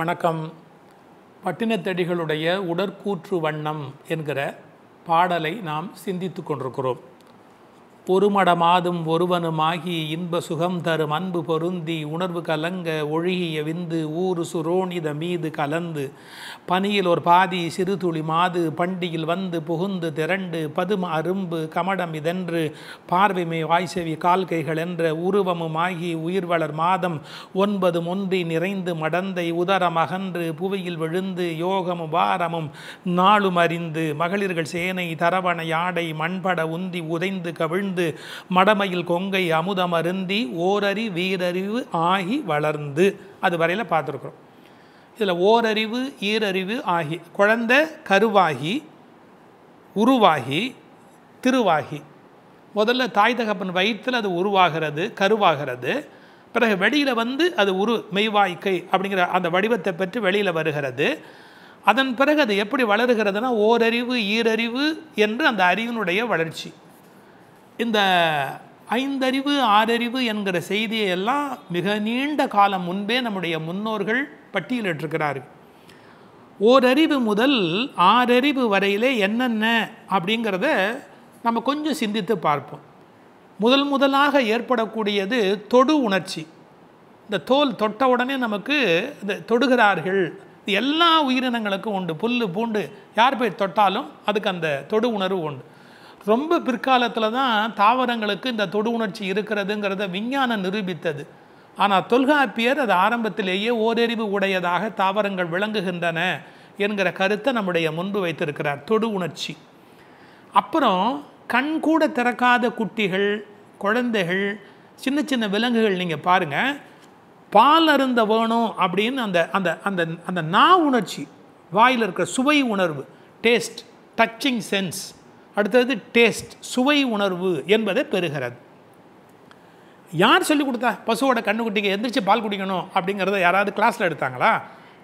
வணக்கம் பட்டினத்தடிகளுடைய உடற்கூற்று வண்ணம் என்கிற பாடலை நாம் சிந்தித்து கொண்டிருக்கிறோம் பொறுமடமாதும் ஒருவனுமாகி இன்ப சுகம் தரும் அன்பு பொருந்தி உணர்வு கலங்க ஒழுகிய விந்து ஊறு சுரோனித மீது கலந்து பனியில் ஒரு பாதி சிறு துளி மாது பண்டியில் வந்து புகுந்து திரண்டு பதும அரும்பு கமடம் இதென்று பார்வைமை வாய்செவி கால்கைகள் என்ற உருவமுமாகி உயிர் வளர் மாதம் ஒன்பது ஒன்றி நிறைந்து மடந்தை உதரம் அகன்று புவியில் விழுந்து யோகமும் வாரமும் நாளும் அறிந்து மகளிர்கள் சேனை தரவணை ஆடை மண்பட உந்தி உதைந்து கவிழ்ந்து மகிழ்ந்து மடமையில் கொங்கை அமுதம் அருந்தி ஓரறி வீரறிவு ஆகி வளர்ந்து அது வரையில் பார்த்துருக்குறோம் இதில் ஓரறிவு ஈரறிவு ஆகி குழந்த கருவாகி உருவாகி திருவாகி முதல்ல தாய் தகப்பன் வயிற்றில் அது உருவாகிறது கருவாகிறது பிறகு வெளியில் வந்து அது உரு மெய்வாய்க்கை அப்படிங்கிற அந்த வடிவத்தை பெற்று வெளியில் வருகிறது அதன் பிறகு அது எப்படி வளருகிறதுனா ஓரறிவு ஈரறிவு என்று அந்த அறிவினுடைய வளர்ச்சி இந்த ஐந்தறிவு ஆறறிவு என்கிற செய்தியை எல்லாம் மிக நீண்ட காலம் முன்பே நம்முடைய முன்னோர்கள் பட்டியலிட்டிருக்கிறார் ஓரறிவு முதல் ஆறறிவு வரையிலே என்னென்ன அப்படிங்கிறத நம்ம கொஞ்சம் சிந்தித்து பார்ப்போம் முதல் முதலாக ஏற்படக்கூடியது தொடு உணர்ச்சி இந்த தோல் தொட்ட உடனே நமக்கு இந்த தொடுகிறார்கள் எல்லா உயிரினங்களுக்கும் உண்டு புல் பூண்டு யார் போய் தொட்டாலும் அதுக்கு அந்த தொடு உணர்வு உண்டு ரொம்ப பிற்காலத்தில் தான் தாவரங்களுக்கு இந்த தொடு உணர்ச்சி இருக்கிறதுங்கிறத விஞ்ஞானம் நிரூபித்தது ஆனால் தொல்காப்பியர் அது ஆரம்பத்திலேயே ஓரறிவு உடையதாக தாவரங்கள் விளங்குகின்றன என்கிற கருத்தை நம்முடைய முன்பு வைத்திருக்கிறார் தொடு உணர்ச்சி அப்புறம் கண் கூட திறக்காத குட்டிகள் குழந்தைகள் சின்ன சின்ன விலங்குகள் நீங்கள் பாருங்கள் பால் அருந்த வேணும் அப்படின்னு அந்த அந்த அந்த அந்த நா உணர்ச்சி வாயில் இருக்கிற சுவை உணர்வு டேஸ்ட் டச்சிங் சென்ஸ் அடுத்தது டேஸ்ட் சுவை உணர்வு என்பதை பெறுகிறது யார் சொல்லிக் கொடுத்தா பசுவோட கண்ணுக்குட்டிக்கு எந்திரிச்சு பால் குடிக்கணும் அப்படிங்கிறத யாராவது கிளாஸில் எடுத்தாங்களா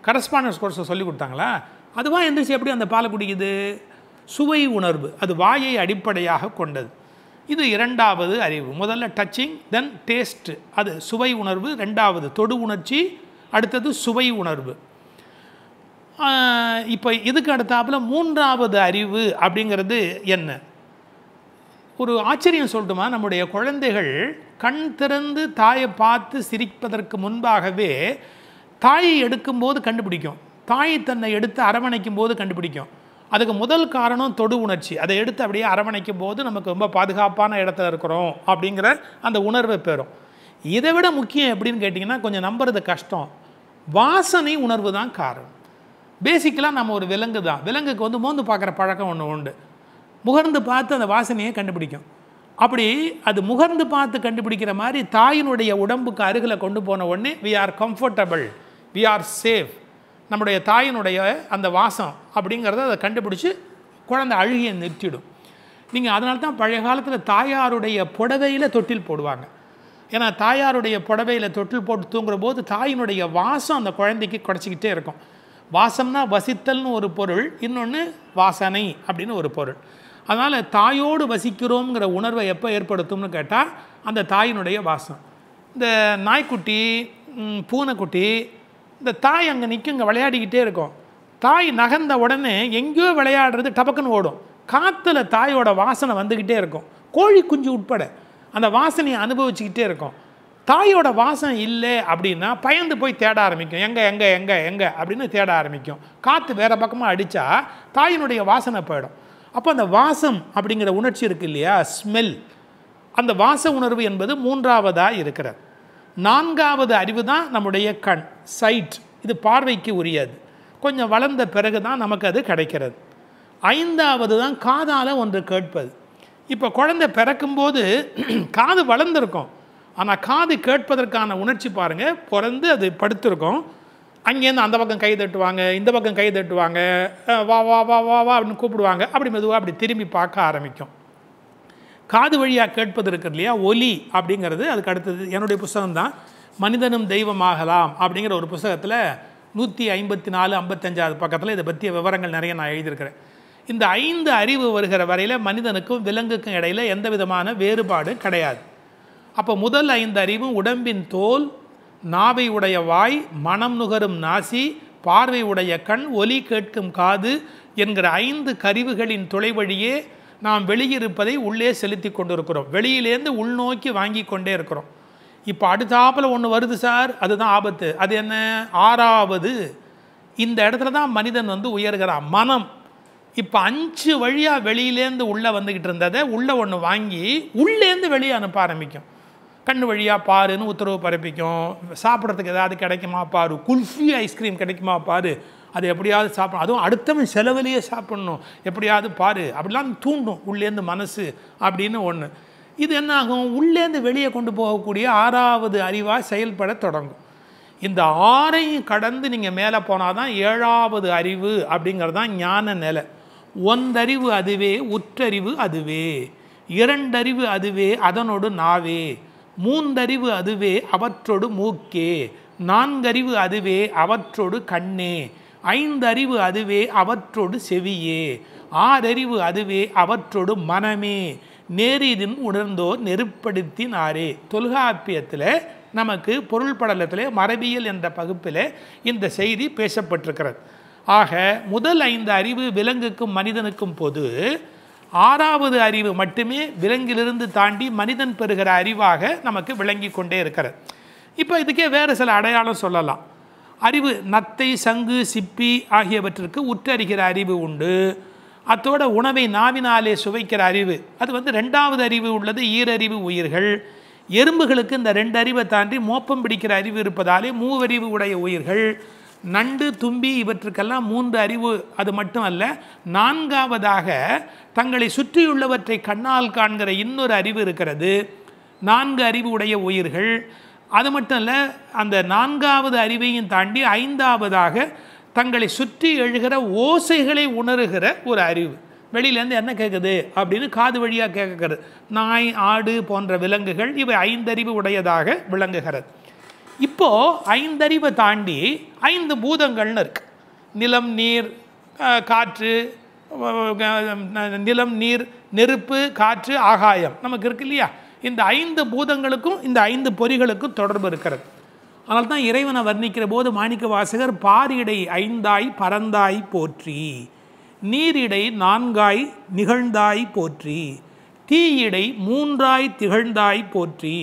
கரஸ்பாண்டன்ஸ் கோர்ஸை சொல்லிக் கொடுத்தாங்களா அதுவாக எந்திரிச்சு எப்படி அந்த பால் குடிக்குது சுவை உணர்வு அது வாயை அடிப்படையாக கொண்டது இது இரண்டாவது அறிவு முதல்ல டச்சிங் தென் டேஸ்ட் அது சுவை உணர்வு ரெண்டாவது தொடு உணர்ச்சி அடுத்தது சுவை உணர்வு இப்போ இதுக்கு அடுத்தாப்பில் மூன்றாவது அறிவு அப்படிங்கிறது என்ன ஒரு ஆச்சரியம் சொல்லட்டுமா நம்முடைய குழந்தைகள் கண் திறந்து தாயை பார்த்து சிரிப்பதற்கு முன்பாகவே தாயை எடுக்கும்போது கண்டுபிடிக்கும் தாய் தன்னை எடுத்து அரவணைக்கும் போது கண்டுபிடிக்கும் அதுக்கு முதல் காரணம் தொடு உணர்ச்சி அதை எடுத்து அப்படியே அரவணைக்கும் போது நமக்கு ரொம்ப பாதுகாப்பான இடத்துல இருக்கிறோம் அப்படிங்கிற அந்த உணர்வை பெறும் இதை விட முக்கியம் எப்படின்னு கேட்டிங்கன்னா கொஞ்சம் நம்புறது கஷ்டம் வாசனை உணர்வு தான் காரணம் பேசிக்கலாக நம்ம ஒரு விலங்கு தான் விலங்குக்கு வந்து மோந்து பார்க்குற பழக்கம் ஒன்று உண்டு முகர்ந்து பார்த்து அந்த வாசனையை கண்டுபிடிக்கும் அப்படி அது முகர்ந்து பார்த்து கண்டுபிடிக்கிற மாதிரி தாயினுடைய உடம்புக்கு அருகில் கொண்டு போன உடனே we are comfortable we are safe நம்முடைய தாயினுடைய அந்த வாசம் அப்படிங்கிறத அதை கண்டுபிடிச்சி குழந்தை அழுகியை நிறுத்திடும் நீங்கள் அதனால தான் பழைய காலத்தில் தாயாருடைய புடவையில் தொட்டில் போடுவாங்க ஏன்னா தாயாருடைய புடவையில் தொட்டில் போட்டு தூங்குற போது தாயினுடைய வாசம் அந்த குழந்தைக்கு குறைச்சிக்கிட்டே இருக்கும் வாசம்னா வசித்தல்னு ஒரு பொருள் இன்னொன்று வாசனை அப்படின்னு ஒரு பொருள் அதனால் தாயோடு வசிக்கிறோங்கிற உணர்வை எப்போ ஏற்படுத்தும்னு கேட்டால் அந்த தாயினுடைய வாசம் இந்த நாய்க்குட்டி பூனைக்குட்டி இந்த தாய் அங்கே நிற்கும் இங்கே விளையாடிக்கிட்டே இருக்கும் தாய் நகர்ந்த உடனே எங்கேயோ விளையாடுறது டபக்குன்னு ஓடும் காற்றுல தாயோட வாசனை வந்துக்கிட்டே இருக்கும் கோழி குஞ்சு உட்பட அந்த வாசனையை அனுபவிச்சுக்கிட்டே இருக்கும் தாயோட வாசம் இல்லை அப்படின்னா பயந்து போய் தேட ஆரம்பிக்கும் எங்கே எங்கே எங்கே எங்கே அப்படின்னு தேட ஆரம்பிக்கும் காற்று வேறு பக்கமாக அடித்தா தாயினுடைய வாசனை போயிடும் அப்போ அந்த வாசம் அப்படிங்கிற உணர்ச்சி இருக்குது இல்லையா ஸ்மெல் அந்த வாச உணர்வு என்பது மூன்றாவதாக இருக்கிறது நான்காவது அறிவு தான் நம்முடைய கண் சைட் இது பார்வைக்கு உரியது கொஞ்சம் வளர்ந்த பிறகு தான் நமக்கு அது கிடைக்கிறது ஐந்தாவது தான் காதால் ஒன்று கேட்பது இப்போ குழந்தை பிறக்கும்போது காது வளர்ந்துருக்கும் ஆனால் காது கேட்பதற்கான உணர்ச்சி பாருங்கள் பிறந்து அது படுத்திருக்கோம் அங்கேருந்து அந்த பக்கம் கை தட்டுவாங்க இந்த பக்கம் கை தட்டுவாங்க வா வா வா வா வா அப்படின்னு கூப்பிடுவாங்க அப்படி மெதுவாக அப்படி திரும்பி பார்க்க ஆரம்பிக்கும் காது வழியாக கேட்பது இருக்கிறது இல்லையா ஒலி அப்படிங்கிறது அதுக்கு அடுத்தது என்னுடைய புஸ்தகம் தான் மனிதனும் தெய்வமாகலாம் அப்படிங்கிற ஒரு புஸ்தகத்தில் நூற்றி ஐம்பத்தி நாலு ஐம்பத்தஞ்சாவது பக்கத்தில் இதை பற்றிய விவரங்கள் நிறைய நான் எழுதியிருக்கிறேன் இந்த ஐந்து அறிவு வருகிற வரையில் மனிதனுக்கும் விலங்குக்கும் இடையில் எந்த விதமான வேறுபாடும் கிடையாது அப்போ முதல் ஐந்து அறிவும் உடம்பின் தோல் நாவை உடைய வாய் மனம் நுகரும் நாசி பார்வை உடைய கண் ஒலி கேட்கும் காது என்கிற ஐந்து கருவுகளின் வழியே நாம் வெளியிருப்பதை உள்ளே செலுத்தி கொண்டிருக்கிறோம் வெளியிலேருந்து உள்நோக்கி வாங்கி கொண்டே இருக்கிறோம் இப்போ அடுத்தாப்பில் ஒன்று வருது சார் அதுதான் ஆபத்து அது என்ன ஆறாவது இந்த இடத்துல தான் மனிதன் வந்து உயர்கிறான் மனம் இப்போ அஞ்சு வழியாக வெளியிலேருந்து உள்ளே வந்துக்கிட்டு இருந்ததை உள்ளே ஒன்று வாங்கி உள்ளேருந்து வெளியே அனுப்ப ஆரம்பிக்கும் கண் வழியாக பாருன்னு உத்தரவு பிறப்பிக்கும் சாப்பிட்றதுக்கு ஏதாவது கிடைக்குமா பாரு குல்ஃபி ஐஸ்கிரீம் கிடைக்குமா பாரு அது எப்படியாவது சாப்பிடணும் அதுவும் அடுத்தவன் செலவுலேயே சாப்பிட்ணும் எப்படியாவது பாரு அப்படிலாம் தூண்டும் உள்ளேருந்து மனசு அப்படின்னு ஒன்று இது என்னாகும் உள்ளேருந்து வெளியே கொண்டு போகக்கூடிய ஆறாவது அறிவாக செயல்பட தொடங்கும் இந்த ஆறையும் கடந்து நீங்கள் மேலே போனால் தான் ஏழாவது அறிவு அப்படிங்கிறது தான் ஞான நிலை ஒன்றறிவு அதுவே உற்றறிவு அதுவே இரண்டறிவு அதுவே அதனோடு நாவே மூந்தறிவு அதுவே அவற்றொடு மூக்கே நான்கறிவு அதுவே அவற்றொடு கண்ணே ஐந்தறிவு அதுவே அவற்றொடு செவியே ஆறறிவு அதுவே அவற்றொடு மனமே நேரிதின் உணர்ந்தோர் நெருப்படுத்தினாரே தொல்காப்பியத்தில் நமக்கு பொருள் படலத்தில் மரபியல் என்ற பகுப்பில் இந்த செய்தி பேசப்பட்டிருக்கிறது ஆக முதல் ஐந்து அறிவு விலங்குக்கும் மனிதனுக்கும் பொது ஆறாவது அறிவு மட்டுமே விலங்கிலிருந்து தாண்டி மனிதன் பெறுகிற அறிவாக நமக்கு விளங்கி கொண்டே இருக்கிறது இப்போ இதுக்கே வேறு சில அடையாளம் சொல்லலாம் அறிவு நத்தை சங்கு சிப்பி ஆகியவற்றிற்கு உற்றறிகிற அறிவு உண்டு அத்தோட உணவை நாவினாலே சுவைக்கிற அறிவு அது வந்து ரெண்டாவது அறிவு உள்ளது ஈரறிவு உயிர்கள் எறும்புகளுக்கு இந்த ரெண்டு அறிவை தாண்டி மோப்பம் பிடிக்கிற அறிவு இருப்பதாலே மூவறிவு உடைய உயிர்கள் நண்டு தும்பி இவற்றுக்கெல்லாம் மூன்று அறிவு அது மட்டும் அல்ல நான்காவதாக தங்களை சுற்றியுள்ளவற்றை கண்ணால் காண்கிற இன்னொரு அறிவு இருக்கிறது நான்கு அறிவு உடைய உயிர்கள் அது மட்டும் இல்லை அந்த நான்காவது அறிவையும் தாண்டி ஐந்தாவதாக தங்களை சுற்றி எழுகிற ஓசைகளை உணர்கிற ஒரு அறிவு வெளியிலேருந்து என்ன கேட்குது அப்படின்னு காது வழியாக கேட்கறது நாய் ஆடு போன்ற விலங்குகள் இவை ஐந்தறிவு உடையதாக விளங்குகிறது இப்போது ஐந்தறிவை தாண்டி ஐந்து பூதங்கள்னு இருக்குது நிலம் நீர் காற்று நிலம் நீர் நெருப்பு காற்று ஆகாயம் நமக்கு இருக்கு இல்லையா இந்த ஐந்து பூதங்களுக்கும் இந்த ஐந்து பொறிகளுக்கும் தொடர்பு இருக்கிறது அதனால் தான் இறைவனை வர்ணிக்கிற போது மாணிக்க வாசகர் பாரிடை ஐந்தாய் பரந்தாய் போற்றி நீரிடை நான்காய் நிகழ்ந்தாய் போற்றி தீயிடை மூன்றாய் திகழ்ந்தாய் போற்றி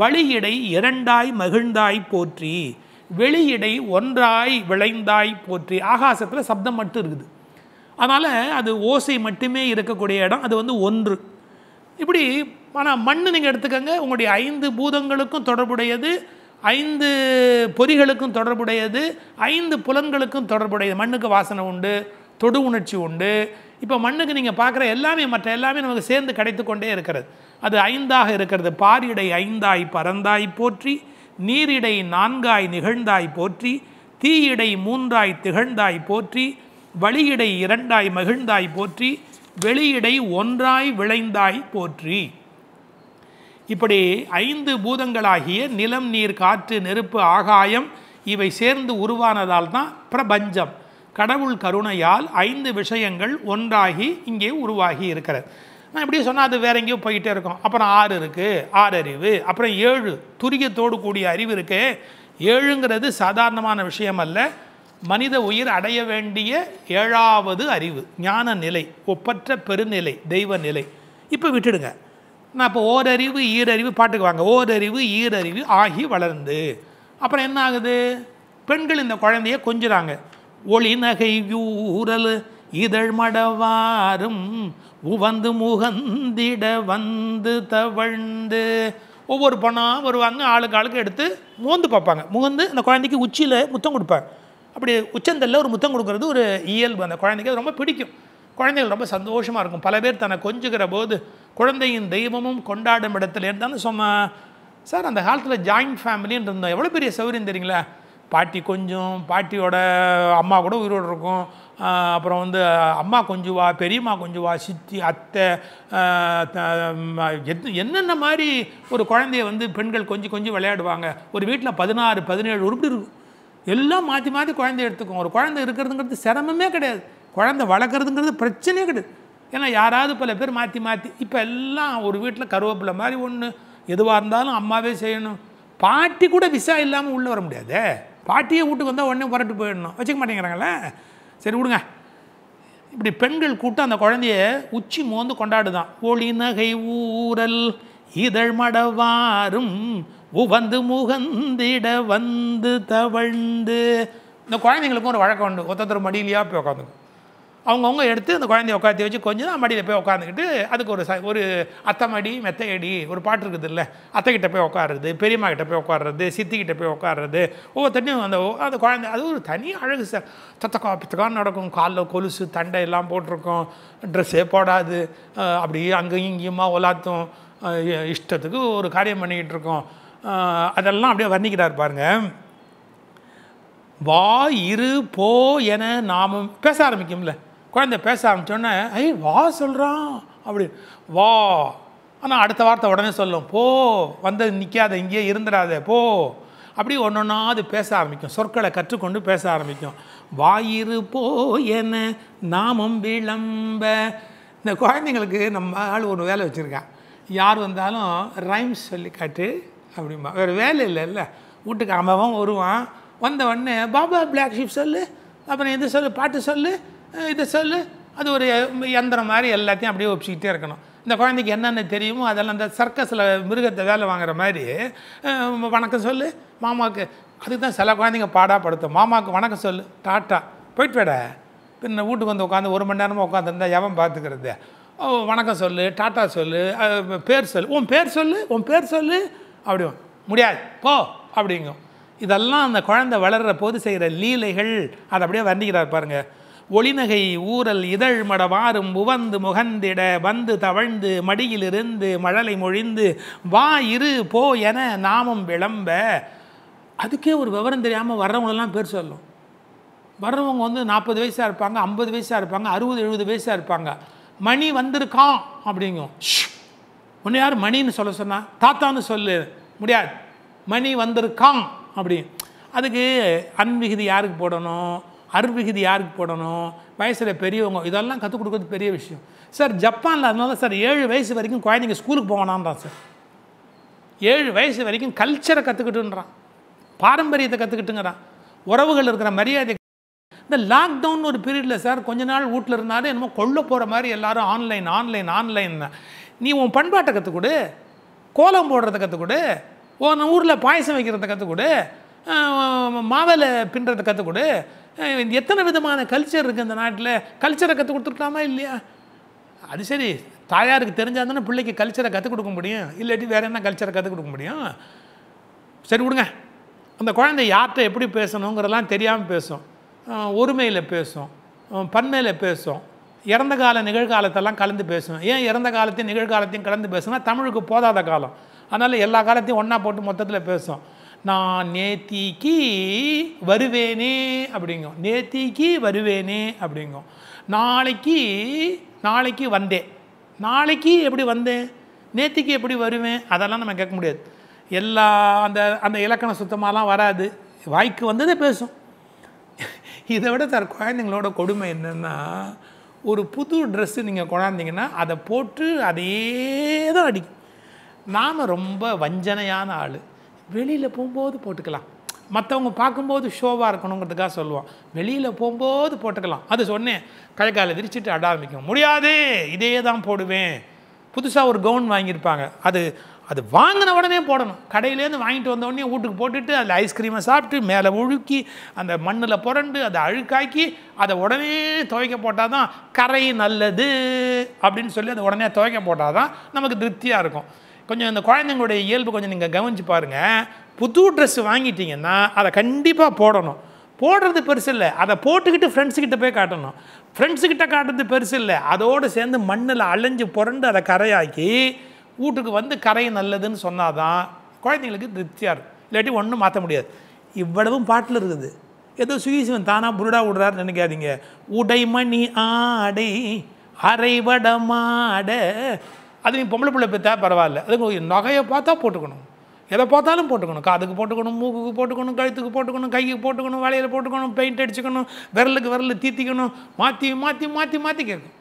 வழியிடை இரண்டாய் மகிழ்ந்தாய் போற்றி வெளியிடை ஒன்றாய் விளைந்தாய் போற்றி ஆகாசத்தில் சப்தம் மட்டும் இருக்குது அதனால் அது ஓசை மட்டுமே இருக்கக்கூடிய இடம் அது வந்து ஒன்று இப்படி ஆனால் மண்ணு நீங்கள் எடுத்துக்கோங்க உங்களுடைய ஐந்து பூதங்களுக்கும் தொடர்புடையது ஐந்து பொறிகளுக்கும் தொடர்புடையது ஐந்து புலன்களுக்கும் தொடர்புடையது மண்ணுக்கு வாசனை உண்டு தொடு உணர்ச்சி உண்டு இப்போ மண்ணுக்கு நீங்கள் பார்க்குற எல்லாமே மற்ற எல்லாமே நமக்கு சேர்ந்து கிடைத்து கொண்டே இருக்கிறது அது ஐந்தாக இருக்கிறது பாரிடை ஐந்தாய் பறந்தாய் போற்றி நீரிடை நான்காய் நிகழ்ந்தாய் போற்றி தீயிடை மூன்றாய் திகழ்ந்தாய் போற்றி வழியிடை இரண்டாய் மகிழ்ந்தாய் போற்றி வெளியிடை ஒன்றாய் விளைந்தாய் போற்றி இப்படி ஐந்து பூதங்களாகிய நிலம் நீர் காற்று நெருப்பு ஆகாயம் இவை சேர்ந்து உருவானதால் தான் பிரபஞ்சம் கடவுள் கருணையால் ஐந்து விஷயங்கள் ஒன்றாகி இங்கே உருவாகி இருக்கிறது நான் இப்படி சொன்னால் அது வேற எங்கேயோ போயிட்டே இருக்கும் அப்புறம் ஆறு இருக்குது ஆறு அறிவு அப்புறம் ஏழு துரியத்தோடு கூடிய அறிவு இருக்கு ஏழுங்கிறது சாதாரணமான விஷயம் அல்ல மனித உயிர் அடைய வேண்டிய ஏழாவது அறிவு ஞான நிலை ஒப்பற்ற பெருநிலை தெய்வ நிலை இப்போ விட்டுடுங்க நான் இப்போ ஓரறிவு ஈரறிவு பாட்டுக்கு வாங்க ஓரறிவு ஈரறிவு ஆகி வளர்ந்து அப்புறம் என்ன ஆகுது பெண்கள் இந்த குழந்தைய கொஞ்சுறாங்க ஒளிநகையூரல் இதழ் மடவாரும் உவந்து முகந்திட வந்து தவழ்ந்து ஒவ்வொரு பணம் வருவாங்க ஆளுக்கு ஆளுக்கு எடுத்து மோந்து பார்ப்பாங்க முகந்து அந்த குழந்தைக்கு உச்சியில் முத்தம் கொடுப்பாங்க அப்படி உச்சந்தல்ல ஒரு முத்தம் கொடுக்கறது ஒரு இயல்பு அந்த குழந்தைக்கு ரொம்ப பிடிக்கும் குழந்தைகள் ரொம்ப சந்தோஷமாக இருக்கும் பல பேர் தன்னை கொஞ்சுகிற போது குழந்தையின் தெய்வமும் கொண்டாடும் இடத்துல இருந்தாலும் சொன்னால் சார் அந்த காலத்தில் ஜாயிண்ட் ஃபேமிலின்னு இருந்தோம் எவ்வளோ பெரிய சௌரியம் தெரியுங்களா பாட்டி கொஞ்சம் பாட்டியோட அம்மா கூட உயிரோடு இருக்கும் அப்புறம் வந்து அம்மா கொஞ்சுவா பெரியம்மா கொஞ்சுவா சித்தி அத்தை என்னென்ன மாதிரி ஒரு குழந்தைய வந்து பெண்கள் கொஞ்சம் கொஞ்சம் விளையாடுவாங்க ஒரு வீட்டில் பதினாறு பதினேழு உருப்படி இருக்கும் எல்லாம் மாற்றி மாற்றி குழந்தை எடுத்துக்கும் ஒரு குழந்தை இருக்கிறதுங்கிறது சிரமமே கிடையாது குழந்தை வளர்க்குறதுங்கிறது பிரச்சனையே கிடையாது ஏன்னா யாராவது பல பேர் மாற்றி மாற்றி இப்போ எல்லாம் ஒரு வீட்டில் கருவேப்பிலை மாதிரி ஒன்று எதுவாக இருந்தாலும் அம்மாவே செய்யணும் பாட்டி கூட விசா இல்லாமல் உள்ளே வர முடியாதே பாட்டியே வீட்டுக்கு வந்தால் உடனே புரட்டு போயிடணும் வச்சுக்க மாட்டேங்கிறாங்களே சரி விடுங்க இப்படி பெண்கள் கூட்டம் அந்த குழந்தைய உச்சி மோந்து கொண்டாடுதான் ஒளி நகை ஊரல் இதழ் மடவாரும் உவந்து முகந்திட வந்து தவழ்ந்து இந்த குழந்தைங்களுக்கும் ஒரு வழக்கம் உண்டு ஒத்தத்தர் மடியிலையா போய் உட்காந்துக்கும் அவங்கவுங்க எடுத்து அந்த குழந்தைய உட்காந்து வச்சு கொஞ்சம் தான் மடியில் போய் உட்காந்துக்கிட்டு அதுக்கு ஒரு ச ஒரு அத்தை மடி மெத்தையடி ஒரு பாட்டு இருக்குது இல்லை அத்தைக்கிட்ட போய் உட்காடுறது பெரியம்மா கிட்ட போய் உட்காடுறது சித்திக்கிட்ட போய் உட்காடுறது ஒவ்வொருத்தனையும் அந்த அந்த குழந்தை அது ஒரு தனி அழகு சார் தத்தக்கா பித்தக்கான நடக்கும் காலில் கொலுசு தண்டை எல்லாம் போட்டிருக்கோம் ட்ரெஸ்ஸே போடாது அப்படியே அங்கேயும் இங்கேயுமா ஒலாத்தும் இஷ்டத்துக்கு ஒரு காரியம் பண்ணிக்கிட்டு இருக்கோம் அதெல்லாம் அப்படியே வர்ணிக்கிறார் பாருங்கள் வா இரு போ என நாமும் பேச ஆரம்பிக்கும்ல குழந்தை பேச ஆரம்பித்தோடனே ஐய் வா சொல்கிறான் அப்படி வா ஆனால் அடுத்த வார்த்தை உடனே சொல்லும் போ வந்து நிற்காத இங்கேயே இருந்துடாத போ அப்படி ஒன்று ஒன்றா அது பேச ஆரம்பிக்கும் சொற்களை கற்றுக்கொண்டு பேச ஆரம்பிக்கும் வாயிறு போ என நாமும் விளம்ப இந்த குழந்தைங்களுக்கு நம்ம ஆள் ஒரு வேலை வச்சுருக்கேன் யார் வந்தாலும் ரைம்ஸ் சொல்லி காட்டு அப்படிம்பா வேறு வேலை இல்லைல்ல வீட்டுக்கு அம்மாவும் வருவான் வந்தவொடனே பாபா பிளாக் ஷிப் சொல்லு அப்புறம் எது சொல்லு பாட்டு சொல்லு இதை சொல்லு அது ஒரு எந்திரம் மாதிரி எல்லாத்தையும் அப்படியே ஒப்பிச்சிக்கிட்டே இருக்கணும் இந்த குழந்தைக்கு என்னென்ன தெரியுமோ அதெல்லாம் இந்த சர்க்கஸில் மிருகத்தை வேலை வாங்குற மாதிரி வணக்கம் சொல்லு மாமாவுக்கு அதுக்கு தான் சில குழந்தைங்க பாடாப்படுத்தும் மாமாவுக்கு வணக்கம் சொல்லு டாட்டா போயிட்டு விட பின்ன வீட்டுக்கு வந்து உட்காந்து ஒரு மணி நேரமாக உட்காந்துருந்தா எவன் பார்த்துக்கிறது வணக்கம் சொல்லு டாட்டா சொல்லு பேர் சொல்லு உன் பேர் சொல்லு உன் பேர் சொல்லு அப்படி முடியாது போ அப்படிங்கும் இதெல்லாம் அந்த குழந்தை வளர்கிற போது செய்கிற லீலைகள் அதை அப்படியே வர்ணிக்கிறார் பாருங்கள் ஒளிநகை ஊரல் இதழ் மடவாரும் உவந்து முகந்திட வந்து தவழ்ந்து மடியிலிருந்து மழலை மொழிந்து வா இரு போ என நாமம் விளம்ப அதுக்கே ஒரு விவரம் தெரியாமல் வர்றவங்களெல்லாம் பேர் சொல்லும் வர்றவங்க வந்து நாற்பது வயசாக இருப்பாங்க ஐம்பது வயசாக இருப்பாங்க அறுபது எழுபது வயசாக இருப்பாங்க மணி வந்திருக்கான் அப்படிங்கும் ஒன்று யார் மணின்னு சொல்ல சொன்னால் தாத்தான்னு சொல்லு முடியாது மணி வந்திருக்கான் அப்படின்னு அதுக்கு அன்விகுதி யாருக்கு போடணும் அருட்விகுதி யாருக்கு போடணும் வயசில் பெரியவங்க இதெல்லாம் கற்றுக் கொடுக்கறது பெரிய விஷயம் சார் ஜப்பானில் அதனால சார் ஏழு வயசு வரைக்கும் குழந்தைங்க ஸ்கூலுக்கு போகணான்றான் சார் ஏழு வயசு வரைக்கும் கல்ச்சரை கற்றுக்கிட்டுன்றான் பாரம்பரியத்தை கற்றுக்கிட்டுங்கிறான் உறவுகள் இருக்கிற மரியாதை இந்த லாக்டவுன் ஒரு பீரியடில் சார் கொஞ்ச நாள் வீட்டில் இருந்தாலும் என்னமோ கொள்ள போகிற மாதிரி எல்லாரும் ஆன்லைன் ஆன்லைன் ஆன்லைன் நீ உன் பண்பாட்டை கற்றுக்கொடு கோலம் போடுறத கற்றுக்கொடு உன் ஊரில் பாயசம் வைக்கிறத கற்றுக்கொடு மாவில் பின்னுறதை கற்றுக்கொடு எத்தனை விதமான கல்ச்சர் இருக்குது அந்த நாட்டில் கல்ச்சரை கற்றுக் கொடுத்துருக்கலாமா இல்லையா அது சரி தாயாருக்கு தெரிஞ்சால் தானே பிள்ளைக்கு கல்ச்சரை கற்றுக் கொடுக்க முடியும் இல்லாட்டி வேறு என்ன கல்ச்சரை கற்றுக் கொடுக்க முடியும் சரி விடுங்க அந்த குழந்தை யார்கிட்ட எப்படி பேசணுங்கிறதெல்லாம் தெரியாமல் பேசும் ஒருமையில் பேசும் பன்மையில் பேசும் இறந்த கால நிகழ்காலத்தெல்லாம் கலந்து பேசும் ஏன் இறந்த காலத்தையும் நிகழ்காலத்தையும் கலந்து பேசுனா தமிழுக்கு போதாத காலம் அதனால் எல்லா காலத்தையும் ஒன்றா போட்டு மொத்தத்தில் பேசும் நான் நேத்திக்கு வருவேனே அப்படிங்கும் நேத்திக்கு வருவேனே அப்படிங்கும் நாளைக்கு நாளைக்கு வந்தேன் நாளைக்கு எப்படி வந்தேன் நேத்திக்கு எப்படி வருவேன் அதெல்லாம் நம்ம கேட்க முடியாது எல்லா அந்த அந்த இலக்கணம் சுத்தமாகலாம் வராது வாய்க்கு வந்ததே பேசும் இதை விட தர் குழந்தைங்களோட கொடுமை என்னென்னா ஒரு புது ட்ரெஸ்ஸு நீங்கள் கொண்டாந்தீங்கன்னா அதை போட்டு அதையே தான் அடிக்கும் நாம் ரொம்ப வஞ்சனையான ஆள் வெளியில் போகும்போது போட்டுக்கலாம் மற்றவங்க பார்க்கும்போது ஷோவாக இருக்கணுங்கிறதுக்காக சொல்லுவோம் வெளியில் போகும்போது போட்டுக்கலாம் அது சொன்னேன் காலை விரிச்சிட்டு அட ஆரம்பிக்கும் முடியாது இதே தான் போடுவேன் புதுசாக ஒரு கவுன் வாங்கியிருப்பாங்க அது அது வாங்கின உடனே போடணும் கடையிலேருந்து வாங்கிட்டு வந்த உடனே வீட்டுக்கு போட்டுட்டு அதில் ஐஸ்கிரீமை சாப்பிட்டு மேலே ஒழுக்கி அந்த மண்ணில் புரண்டு அதை அழுக்காக்கி அதை உடனே துவைக்க போட்டால் தான் கரை நல்லது அப்படின்னு சொல்லி அதை உடனே துவைக்க போட்டால் தான் நமக்கு திருப்தியாக இருக்கும் கொஞ்சம் இந்த குழந்தைங்களுடைய இயல்பு கொஞ்சம் நீங்கள் கவனித்து பாருங்கள் புது ட்ரெஸ் வாங்கிட்டீங்கன்னா அதை கண்டிப்பாக போடணும் போடுறது பெருசு இல்லை அதை போட்டுக்கிட்டு ஃப்ரெண்ட்ஸுக்கிட்ட போய் காட்டணும் ஃப்ரெண்ட்ஸுக்கிட்ட காட்டுறது பெருசு இல்லை அதோடு சேர்ந்து மண்ணில் அலைஞ்சு புரண்டு அதை கரையாக்கி வீட்டுக்கு வந்து கரை நல்லதுன்னு சொன்னால் தான் குழந்தைங்களுக்கு திருப்தியாக இருக்கும் இல்லாட்டி ஒன்றும் மாற்ற முடியாது இவ்வளவும் பாட்டில் இருக்குது ஏதோ சுயசிவன் தானாக புருடா விடுறாரு நினைக்காதீங்க உடைமணி ஆடை அரைவடமாட அது நீ பொம்பளை பிள்ளை பெற்றா பரவாயில்ல அதுக்கு நகையை பார்த்தா போட்டுக்கணும் எதை பார்த்தாலும் போட்டுக்கணும் காதுக்கு போட்டுக்கணும் மூக்குக்கு போட்டுக்கணும் கழுத்துக்கு போட்டுக்கணும் கைக்கு போட்டுக்கணும் வலையில் போட்டுக்கணும் பெயிண்ட் அடிச்சுக்கணும் விரலுக்கு விரல் தீத்திக்கணும் மாற்றி மாற்றி மாற்றி மாற்றி கேட்கும்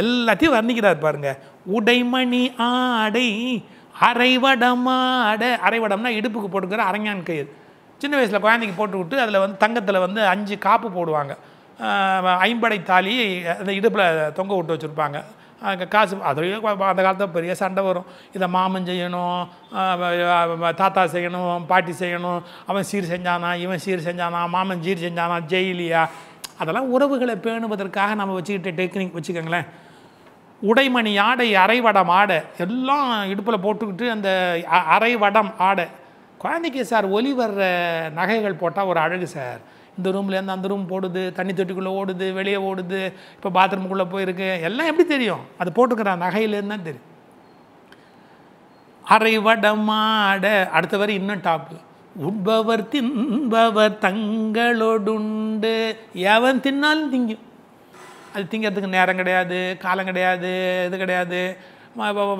எல்லாத்தையும் வர்ணிக்கிறார் பாருங்கள் உடைமணி ஆடை அரைவடமாட அரைவடம்னா இடுப்புக்கு போட்டுக்கிற அரங்கான் கயிறு சின்ன வயசில் குழந்தைக்கு போட்டு விட்டு அதில் வந்து தங்கத்தில் வந்து அஞ்சு காப்பு போடுவாங்க ஐம்படை தாலி அந்த இடுப்பில் தொங்க விட்டு வச்சுருப்பாங்க அங்கே காசு அதுவே அந்த காலத்தில் பெரிய சண்டை வரும் இதை மாமன் செய்யணும் தாத்தா செய்யணும் பாட்டி செய்யணும் அவன் சீர் செஞ்சானா இவன் சீர் செஞ்சானா மாமன் சீர் செஞ்சானா ஜெயிலியா அதெல்லாம் உறவுகளை பேணுவதற்காக நம்ம வச்சுக்கிட்ட டெக்னிக் வச்சுக்கோங்களேன் உடைமணி ஆடை அரைவடம் ஆடை எல்லாம் இடுப்பில் போட்டுக்கிட்டு அந்த அரைவடம் ஆடை குழந்தைக்கு சார் ஒலி வர்ற நகைகள் போட்டால் ஒரு அழகு சார் இந்த ரூம்லேருந்து அந்த ரூம் போடுது தண்ணி தொட்டிக்குள்ளே ஓடுது வெளியே ஓடுது இப்போ பாத்ரூமுக்குள்ளே போயிருக்கு எல்லாம் எப்படி தெரியும் அது போட்டுக்கிற நகையிலேருந்து தான் தெரியும் அரைவடமாட அடுத்த வரை இன்னும் டாப்பு உண்பவர் தின்பவர் தங்களோடுண்டு எவன் தின்னாலும் திங்கும் அது திங்கிறதுக்கு நேரம் கிடையாது காலம் கிடையாது இது கிடையாது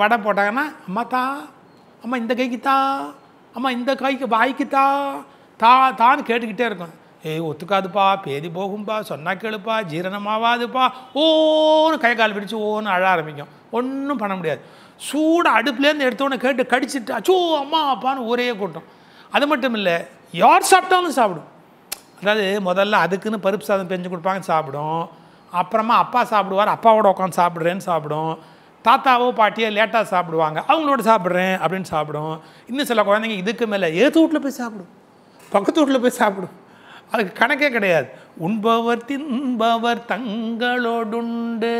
வடை போட்டாங்கன்னா அம்மா தா அம்மா இந்த கைக்கு தா அம்மா இந்த காய்க்கு வாய்க்கு தா தா தான்னு கேட்டுக்கிட்டே இருக்கும் ஏய் ஒத்துக்காதுப்பா பேதி போகும்பா சொன்னா கேளுப்பா ஜீரணமாவாதுப்பா ஓன்னு கை கால் பிடிச்சு ஓன்னு அழ ஆரம்பிக்கும் ஒன்றும் பண்ண முடியாது சூடாக அடுப்புலேருந்து எடுத்தோடனே கேட்டு கடிச்சிட்டு அச்சோ அம்மா அப்பான்னு ஒரே கூட்டம் அது மட்டும் இல்லை யார் சாப்பிட்டாலும் சாப்பிடும் அதாவது முதல்ல அதுக்குன்னு பருப்பு சாதம் பெஞ்சு கொடுப்பாங்க சாப்பிடும் அப்புறமா அப்பா சாப்பிடுவார் அப்பாவோட உட்காந்து சாப்பிட்றேன்னு சாப்பிடும் தாத்தாவோ பாட்டியோ லேட்டாக சாப்பிடுவாங்க அவங்களோட சாப்பிட்றேன் அப்படின்னு சாப்பிடும் இன்னும் சில குழந்தைங்க இதுக்கு மேலே ஏத்து வீட்டில் போய் சாப்பிடும் பக்கத்து வீட்டில் போய் சாப்பிடும் அதுக்கு கணக்கே கிடையாது உண்பவர் தின்பவர் தங்களோடுண்டு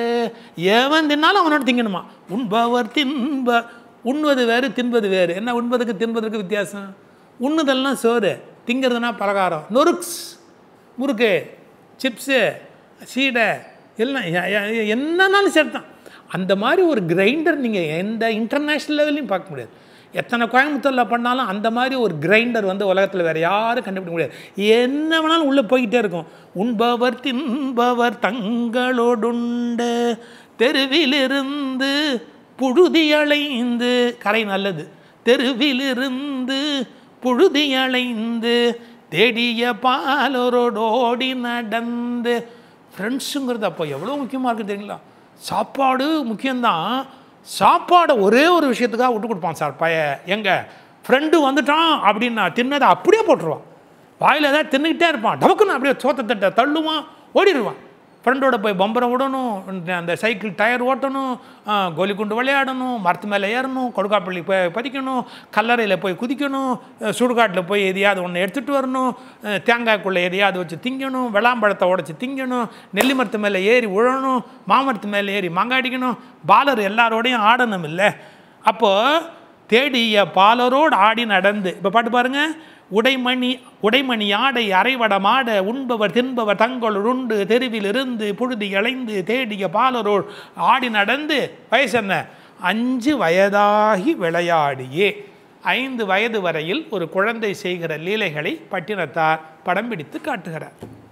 எவன் தின்னாலும் அவனோட திங்கணுமா உண்பவர் தின்ப உண்வது வேறு தின்பது வேறு என்ன உண்பதுக்கு தின்பதற்கு வித்தியாசம் உண்ணுதல்னா சோறு திங்கிறதுனா பலகாரம் நொறுக்ஸ் முறுக்கு சிப்ஸு சீடை எல்லாம் என்னன்னாலும் சேர்த்தான் அந்த மாதிரி ஒரு கிரைண்டர் நீங்கள் எந்த இன்டர்நேஷ்னல் லெவல்லையும் பார்க்க முடியாது எத்தனை கோயம்புத்தூரில் பண்ணாலும் அந்த மாதிரி ஒரு கிரைண்டர் வந்து உலகத்தில் வேறு யாரும் கண்டுபிடிக்க முடியாது என்ன வேணாலும் உள்ளே போய்கிட்டே இருக்கும் உண்பவர் தின்பவர் தங்களோடுண்டு தெருவிலிருந்து புழுதி அலைந்து கரை நல்லது தெருவிலிருந்து புழுதி அலைந்து தேடிய பாலரோடோடி நடந்து ஃப்ரெண்ட்ஸுங்கிறது அப்போ எவ்வளோ முக்கியமாக இருக்குது தெரியுங்களா சாப்பாடு முக்கியம்தான் சாப்பாடை ஒரே ஒரு விஷயத்துக்காக விட்டு கொடுப்பான் சார் பைய எங்கள் ஃப்ரெண்டு வந்துட்டான் அப்படின்னா தின்னதை அப்படியே போட்டுருவான் வாயில் ஏதாவது தின்னுக்கிட்டே இருப்பான் டபக்குன்னு அப்படியே சோத்த தட்டை தள்ளுவான் ஓடிடுவான் ஃப்ரெண்டோட போய் பம்பரை விடணும் அந்த சைக்கிள் டயர் ஓட்டணும் கோலி குண்டு விளையாடணும் மரத்து மேலே ஏறணும் கொடுக்காப்பள்ளி போய் பதிக்கணும் கல்லறையில் போய் குதிக்கணும் சுடுகாட்டில் போய் எதையாவது ஒன்று எடுத்துகிட்டு வரணும் தேங்காய்க்குள்ளே எதையாவது வச்சு திங்கணும் விளாம்பழத்தை உடச்சி திங்கணும் நெல்லி மரத்து மேலே ஏறி உழணும் மாமரத்து மேலே ஏறி மங்காடிக்கணும் பாலர் எல்லாரோடையும் ஆடணும் இல்லை அப்போது தேடிய பாலரோடு ஆடி நடந்து இப்போ பாட்டு பாருங்கள் உடைமணி உடைமணி ஆடை அரைவடமாட உண்பவர் தின்பவர் தங்களுள் உண்டு தெருவிலிருந்து புழுதி இழைந்து தேடிய பாலரோள் ஆடி நடந்து வயசு என்ன அஞ்சு வயதாகி விளையாடியே ஐந்து வயது வரையில் ஒரு குழந்தை செய்கிற லீலைகளை பட்டினத்தார் படம் பிடித்து காட்டுகிறார்